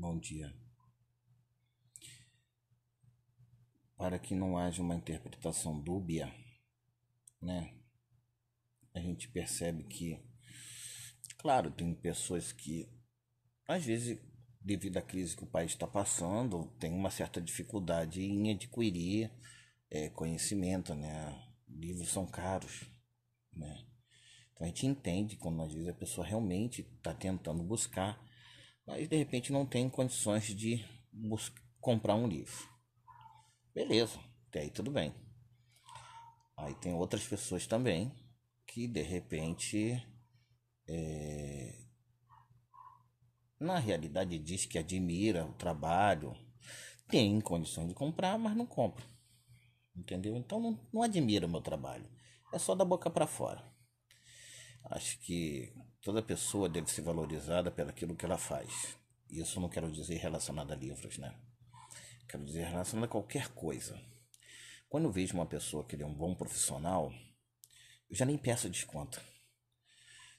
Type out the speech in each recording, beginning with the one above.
Bom dia. Para que não haja uma interpretação dúbia, né? A gente percebe que, claro, tem pessoas que, às vezes, devido à crise que o país está passando, tem uma certa dificuldade em adquirir é, conhecimento, né? Livros são caros, né? Então a gente entende quando às vezes a pessoa realmente está tentando buscar mas de repente não tem condições de comprar um livro. Beleza, até aí tudo bem. Aí tem outras pessoas também que de repente é... na realidade diz que admira o trabalho, tem condições de comprar, mas não compra. Entendeu? Então não, não admira o meu trabalho. É só da boca para fora. Acho que Toda pessoa deve ser valorizada pelaquilo que ela faz. Isso não quero dizer relacionado a livros, né? Quero dizer relacionado a qualquer coisa. Quando eu vejo uma pessoa que ele é um bom profissional, eu já nem peço desconto.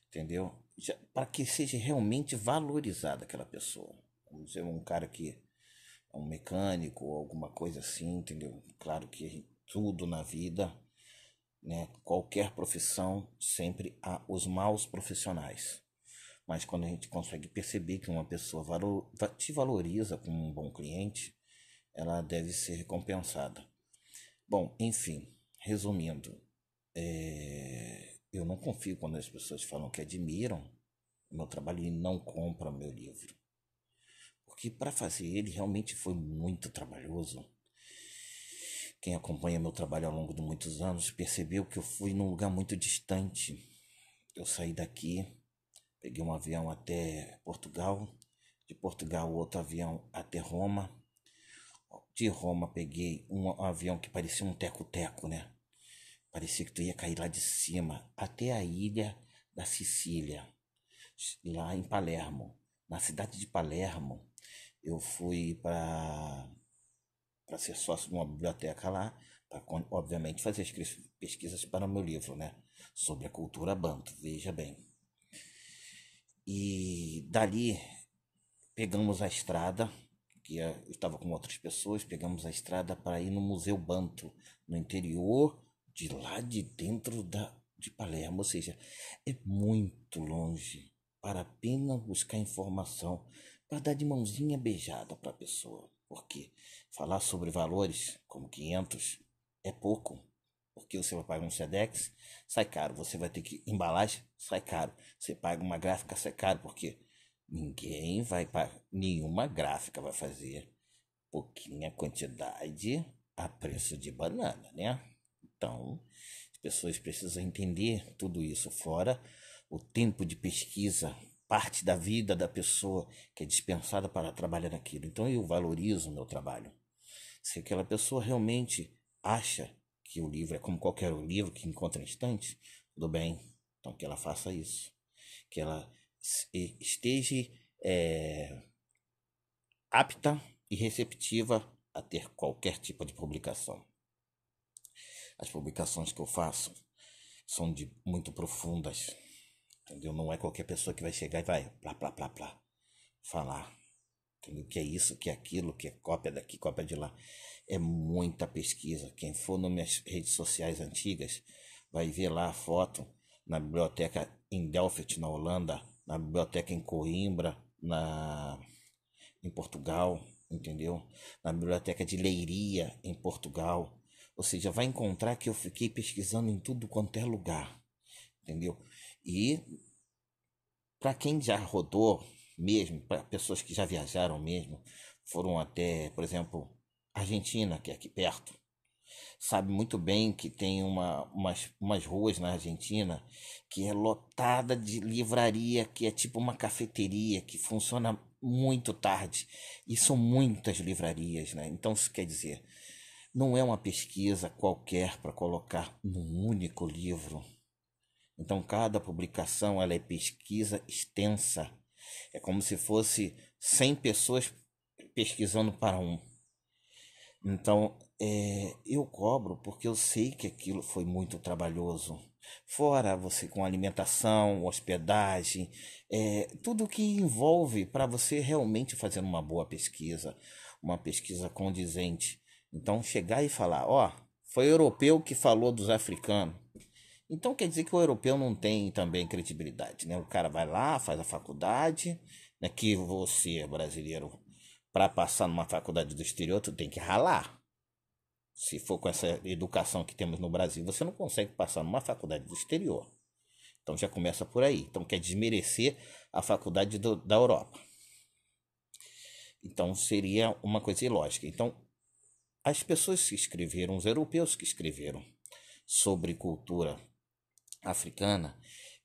Entendeu? Para que seja realmente valorizada aquela pessoa. Vamos dizer, um cara que é um mecânico ou alguma coisa assim, entendeu? Claro que tudo na vida né? Qualquer profissão sempre há os maus profissionais. Mas quando a gente consegue perceber que uma pessoa valor, te valoriza como um bom cliente, ela deve ser recompensada. Bom, enfim, resumindo, é... eu não confio quando as pessoas falam que admiram o meu trabalho e não compram meu livro. Porque para fazer ele realmente foi muito trabalhoso quem acompanha meu trabalho ao longo de muitos anos percebeu que eu fui num lugar muito distante. Eu saí daqui, peguei um avião até Portugal, de Portugal outro avião até Roma. De Roma peguei um avião que parecia um teco-teco, né? Parecia que tu ia cair lá de cima, até a ilha da Sicília, lá em Palermo. Na cidade de Palermo, eu fui para para ser sócio de uma biblioteca lá, para, obviamente, fazer as pesquisas para o meu livro, né? Sobre a cultura banto, veja bem. E dali pegamos a estrada, que é, eu estava com outras pessoas, pegamos a estrada para ir no Museu Banto, no interior de lá de dentro da, de Palermo, ou seja, é muito longe para apenas buscar informação, para dar de mãozinha beijada para a pessoa. Porque falar sobre valores como 500 é pouco. Porque você vai pagar um SEDEX, sai caro. Você vai ter que embalagem, sai caro. Você paga uma gráfica, sai caro. Porque ninguém vai pagar, nenhuma gráfica vai fazer pouquinha quantidade a preço de banana, né? Então, as pessoas precisam entender tudo isso, fora o tempo de pesquisa parte da vida da pessoa que é dispensada para trabalhar naquilo. Então eu valorizo o meu trabalho. Se aquela pessoa realmente acha que o livro é como qualquer livro que encontra instante, tudo bem. Então que ela faça isso. Que ela esteja é, apta e receptiva a ter qualquer tipo de publicação. As publicações que eu faço são de muito profundas Entendeu? Não é qualquer pessoa que vai chegar e vai plá, plá, plá, plá, falar. Entendeu? Que é isso, que é aquilo, que é cópia daqui, cópia de lá. É muita pesquisa. Quem for nas minhas redes sociais antigas vai ver lá a foto na biblioteca em Delft, na Holanda, na biblioteca em Coimbra, na em Portugal, entendeu? Na biblioteca de Leiria, em Portugal. Ou seja, vai encontrar que eu fiquei pesquisando em tudo quanto é lugar, entendeu? E para quem já rodou mesmo, para pessoas que já viajaram mesmo, foram até, por exemplo, Argentina, que é aqui perto, sabe muito bem que tem uma, umas, umas ruas na Argentina que é lotada de livraria, que é tipo uma cafeteria, que funciona muito tarde. E são muitas livrarias, né? Então, isso quer dizer, não é uma pesquisa qualquer para colocar num único livro então cada publicação ela é pesquisa extensa. É como se fosse 100 pessoas pesquisando para um. Então, é, eu cobro porque eu sei que aquilo foi muito trabalhoso. Fora você com alimentação, hospedagem, é, tudo que envolve para você realmente fazer uma boa pesquisa, uma pesquisa condizente. Então, chegar e falar: ó, oh, foi europeu que falou dos africanos. Então quer dizer que o europeu não tem também credibilidade, né? O cara vai lá, faz a faculdade, né? Que você, brasileiro, para passar numa faculdade do exterior, tu tem que ralar. Se for com essa educação que temos no Brasil, você não consegue passar numa faculdade do exterior. Então já começa por aí. Então quer desmerecer a faculdade do, da Europa. Então seria uma coisa ilógica. Então as pessoas que escreveram, os europeus que escreveram sobre cultura africana,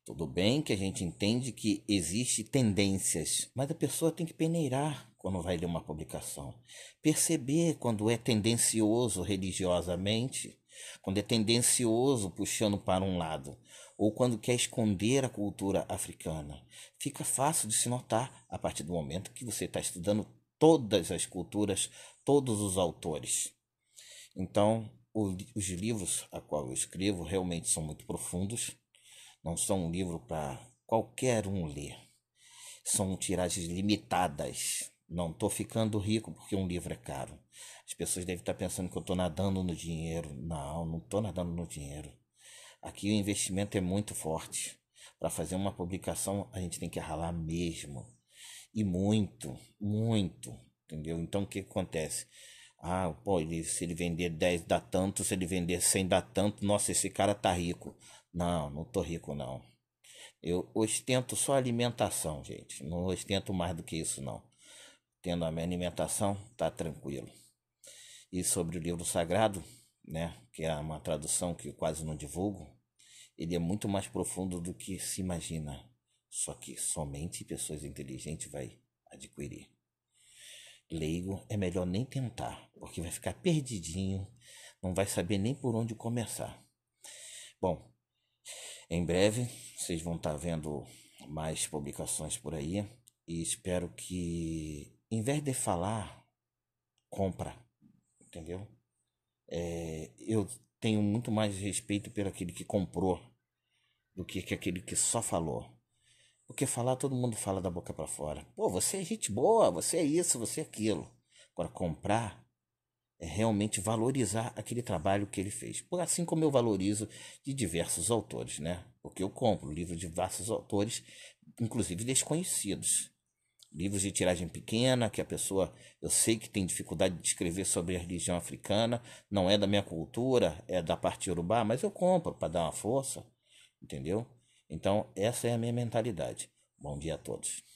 tudo bem que a gente entende que existe tendências, mas a pessoa tem que peneirar quando vai ler uma publicação, perceber quando é tendencioso religiosamente, quando é tendencioso puxando para um lado, ou quando quer esconder a cultura africana. Fica fácil de se notar a partir do momento que você está estudando todas as culturas, todos os autores. Então, os livros a qual eu escrevo realmente são muito profundos, não são um livro para qualquer um ler. São tiragens limitadas. Não estou ficando rico porque um livro é caro. As pessoas devem estar pensando que eu estou nadando no dinheiro. Não, não estou nadando no dinheiro. Aqui o investimento é muito forte. Para fazer uma publicação, a gente tem que ralar mesmo. E muito, muito. Entendeu? Então o que acontece? Ah, pô, ele, se ele vender 10 dá tanto, se ele vender 100 dá tanto. Nossa, esse cara tá rico. Não, não tô rico não. Eu ostento só alimentação, gente. Não ostento mais do que isso não. Tendo a minha alimentação, tá tranquilo. E sobre o livro sagrado, né, que é uma tradução que eu quase não divulgo, ele é muito mais profundo do que se imagina. Só que somente pessoas inteligentes vai adquirir leigo, é melhor nem tentar, porque vai ficar perdidinho, não vai saber nem por onde começar. Bom, em breve vocês vão estar tá vendo mais publicações por aí e espero que, em vez de falar, compra, entendeu? É, eu tenho muito mais respeito pelo aquele que comprou do que, que aquele que só falou. Porque falar todo mundo fala da boca para fora. Pô, você é gente boa, você é isso, você é aquilo. Agora, comprar é realmente valorizar aquele trabalho que ele fez. assim como eu valorizo de diversos autores, né? Porque eu compro livros de diversos autores, inclusive desconhecidos. Livros de tiragem pequena, que a pessoa, eu sei que tem dificuldade de escrever sobre a religião africana, não é da minha cultura, é da parte urubá, mas eu compro para dar uma força, entendeu? Então, essa é a minha mentalidade. Bom dia a todos.